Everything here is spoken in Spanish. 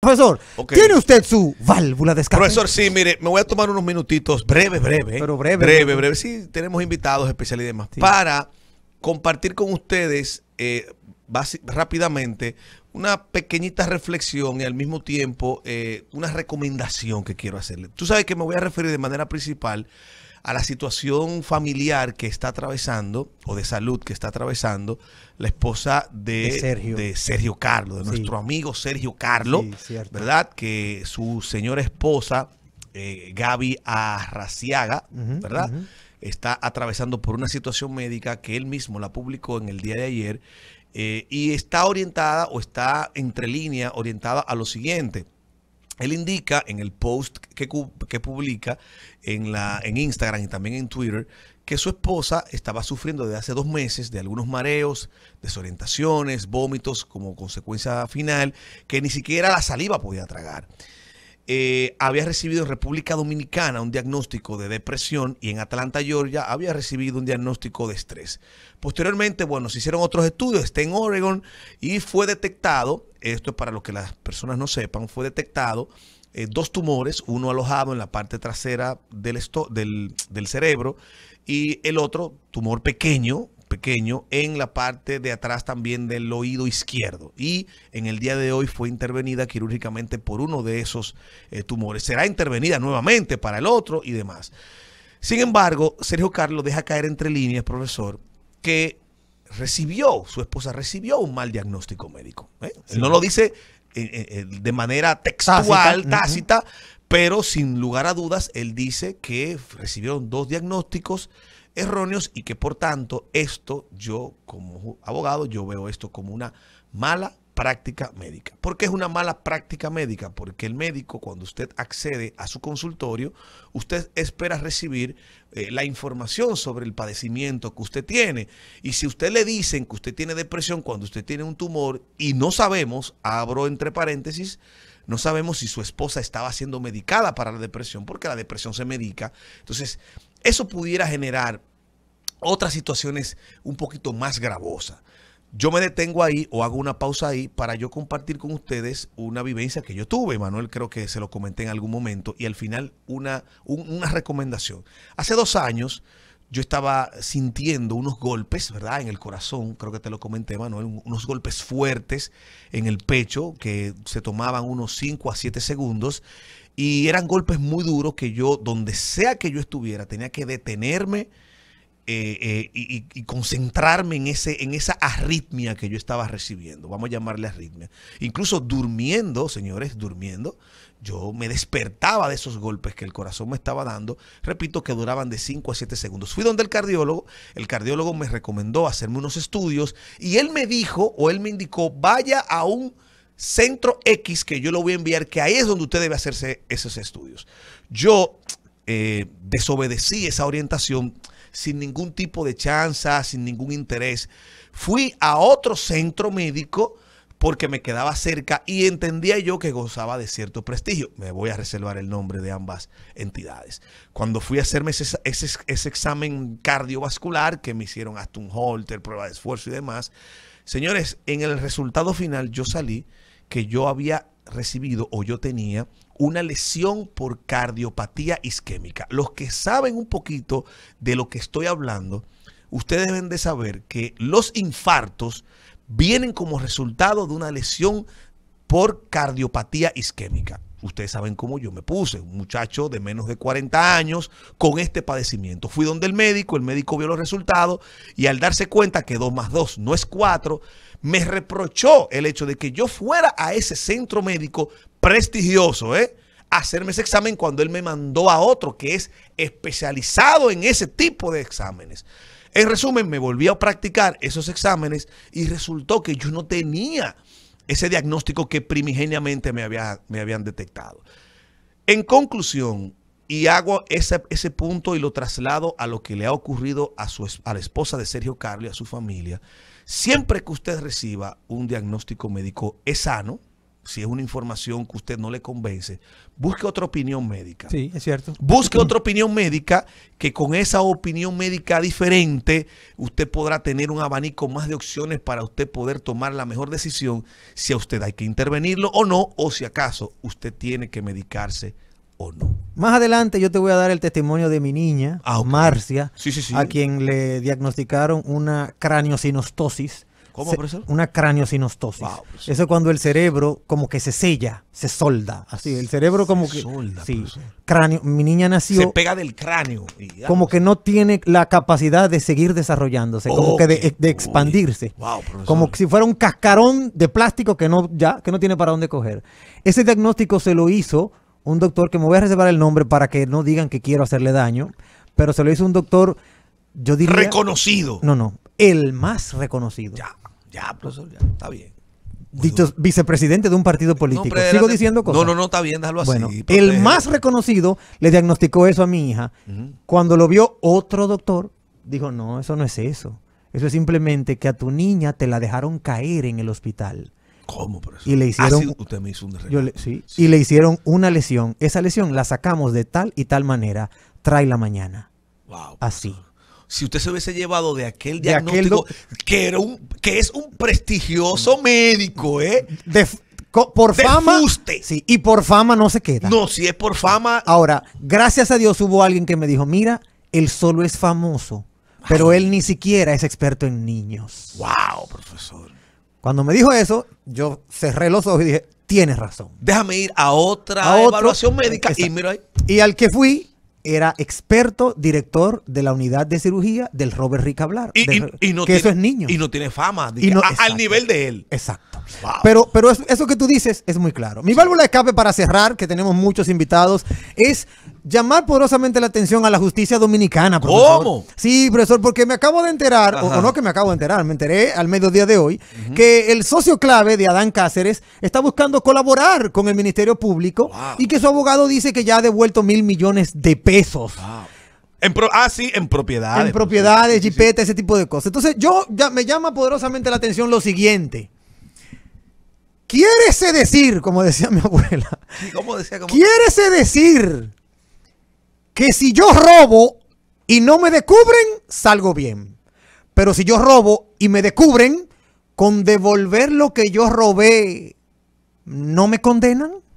Profesor, ¿tiene usted su válvula de escape? Profesor, sí, mire, me voy a tomar unos minutitos, breve, breve. Pero breve. Breve, breve. Sí, tenemos invitados especiales y demás. Para compartir con ustedes eh, rápidamente una pequeñita reflexión y al mismo tiempo eh, una recomendación que quiero hacerle. Tú sabes que me voy a referir de manera principal a la situación familiar que está atravesando o de salud que está atravesando la esposa de, Sergio. de Carlo, de nuestro amigo Sergio Carlos, ¿verdad? Que su señora esposa, eh, Gaby Arraciaga, ¿verdad? Está atravesando por una situación médica que él mismo la publicó en el día de ayer eh, y está orientada o está entre línea orientada a lo siguiente. Él indica en el post que, que publica en, la, en Instagram y también en Twitter que su esposa estaba sufriendo desde hace dos meses de algunos mareos, desorientaciones, vómitos como consecuencia final, que ni siquiera la saliva podía tragar. Eh, había recibido en República Dominicana un diagnóstico de depresión y en Atlanta, Georgia, había recibido un diagnóstico de estrés. Posteriormente, bueno, se hicieron otros estudios, está en Oregon y fue detectado, esto es para lo que las personas no sepan, fue detectado eh, dos tumores, uno alojado en la parte trasera del cerebro y el otro, tumor pequeño, pequeño en la parte de atrás también del oído izquierdo y en el día de hoy fue intervenida quirúrgicamente por uno de esos eh, tumores. Será intervenida nuevamente para el otro y demás. Sin embargo, Sergio Carlos deja caer entre líneas, profesor, que recibió, su esposa recibió un mal diagnóstico médico. ¿eh? no lo dice eh, de manera textual, tácita, pero sin lugar a dudas, él dice que recibieron dos diagnósticos erróneos y que por tanto esto yo como abogado, yo veo esto como una mala práctica médica. ¿Por qué es una mala práctica médica? Porque el médico, cuando usted accede a su consultorio, usted espera recibir eh, la información sobre el padecimiento que usted tiene. Y si usted le dicen que usted tiene depresión cuando usted tiene un tumor y no sabemos, abro entre paréntesis, no sabemos si su esposa estaba siendo medicada para la depresión, porque la depresión se medica. Entonces, eso pudiera generar otras situaciones un poquito más gravosas. Yo me detengo ahí o hago una pausa ahí para yo compartir con ustedes una vivencia que yo tuve. Manuel creo que se lo comenté en algún momento y al final una, una recomendación. Hace dos años yo estaba sintiendo unos golpes, ¿verdad? En el corazón, creo que te lo comenté, Manuel, unos golpes fuertes en el pecho que se tomaban unos 5 a 7 segundos y eran golpes muy duros que yo, donde sea que yo estuviera, tenía que detenerme eh, eh, y, concentrarme en, ese, en esa arritmia que yo estaba recibiendo. Vamos a llamarle arritmia. Incluso durmiendo, señores, durmiendo, yo me despertaba de esos golpes que el corazón me estaba dando. Repito que duraban de 5 a 7 segundos. Fui donde el cardiólogo. El cardiólogo me recomendó hacerme unos estudios y él me dijo o él me indicó, vaya a un centro X que yo lo voy a enviar, que ahí es donde usted debe hacerse esos estudios. Yo eh, desobedecí esa orientación sin ningún tipo de chanza, sin ningún interés. Fui a otro centro médico porque me quedaba cerca y entendía yo que gozaba de cierto prestigio. Me voy a reservar el nombre de ambas entidades. Cuando fui a hacerme ese, examen cardiovascular que me hicieron hasta un holter, prueba de esfuerzo y demás, señores, en el resultado final yo salí que yo había recibido o yo tenía una lesión por cardiopatía isquémica. Los que saben un poquito de lo que estoy hablando, ustedes deben de saber que los infartos vienen como resultado de una lesión por cardiopatía isquémica. Ustedes saben cómo yo me puse, un muchacho de menos de 40 años con este padecimiento. Fui donde el médico, el médico vio los resultados y al darse cuenta que 2 más 2 no es 4, me reprochó el hecho de que yo fuera a ese centro médico prestigioso, ¿eh? A hacerme ese examen cuando él me mandó a otro que es especializado en ese tipo de exámenes. En resumen, me volví a practicar esos exámenes y resultó que yo no tenía ese diagnóstico que primigeniamente me, había, me habían detectado. En conclusión, y hago ese, ese, punto y lo traslado a lo que le ha ocurrido a, su, a la esposa de Sergio Carlos a su familia. Siempre que usted reciba un diagnóstico médico, es sano si es una información que usted no le convence, busque otra opinión médica. Sí, es cierto. Busque otra opinión médica que con esa opinión médica diferente usted podrá tener un abanico más de opciones para usted poder tomar la mejor decisión si a usted hay que intervenirlo o no, o si acaso usted tiene que medicarse o no. Más adelante yo te voy a dar el testimonio de mi niña, a ah, Marcia, a quien le diagnosticaron una craniosinostosis. ¿Cómo, profesor? Una craneosinostosis. Pues Eso es cuando el cerebro como que se sella, se solda. Así, el cerebro como se que. Solda, sí. Cráneo. Mi niña nació. Se pega del cráneo. como pues. que no tiene la capacidad de seguir desarrollándose, como que de, e, expandirse. Wow, como si fuera un cascarón de plástico que no, ya, que no tiene para dónde coger. Ese diagnóstico se lo hizo un doctor que me voy a reservar el nombre para que no digan que quiero hacerle daño, pero se lo hizo un doctor yo diría... Reconocido. No, no, el más reconocido. Ya, ya, profesor, pues, ya, está bien. Dicho vicepresidente de un partido político. Sigo diciendo cosas. No, no, no, está bien, déjalo así. Bueno, el más reconocido le diagnosticó eso a mi hija. Cuando lo vio otro doctor, dijo, no, eso no es eso. Eso es simplemente que a tu niña te la dejaron caer en el hospital. ¿Cómo, profesor? Y le ah, hicieron, usted me hizo un Y le hicieron una lesión. Esa lesión la sacamos de tal y tal manera. Trae la mañana. Así si usted se hubiese llevado de aquel diagnóstico, que, era un, que es un prestigioso médico, ¿eh? De, por fama. Sí, y por fama no se queda. No, si es por fama. Ahora, gracias a Dios hubo alguien que me dijo: mira, él solo es famoso, pero él ni siquiera es experto en niños. ¡Wow, profesor! Cuando me dijo eso, yo cerré los ojos y dije, tienes razón. Déjame ir a otra evaluación médica y mira Y al que fui, era experto director de la unidad de cirugía del Robert Ricablar. Y, que eso es niño. Y no tiene fama al nivel de él. Exacto. Pero, pero eso que tú dices es muy claro. Mi válvula de escape para cerrar, que tenemos muchos invitados, es llamar poderosamente la atención a la justicia dominicana, profesor. ¿Cómo? Sí, profesor, porque me acabo de enterar, o, no que me acabo de enterar, me enteré al mediodía de hoy, que el socio clave de Adán Cáceres está buscando colaborar con el Ministerio Público y que su abogado dice que ya ha devuelto mil millones de pesos. ah, sí, en propiedades. En propiedades, jipeta, ese tipo de cosas. Entonces, yo me llama poderosamente la atención lo siguiente. Quiérese decir, como decía mi abuela. ¿cómo decía? Como... decir que si yo robo y no me descubren, salgo bien. Pero si yo robo y me descubren, con devolver lo que yo robé, ¿no me condenan?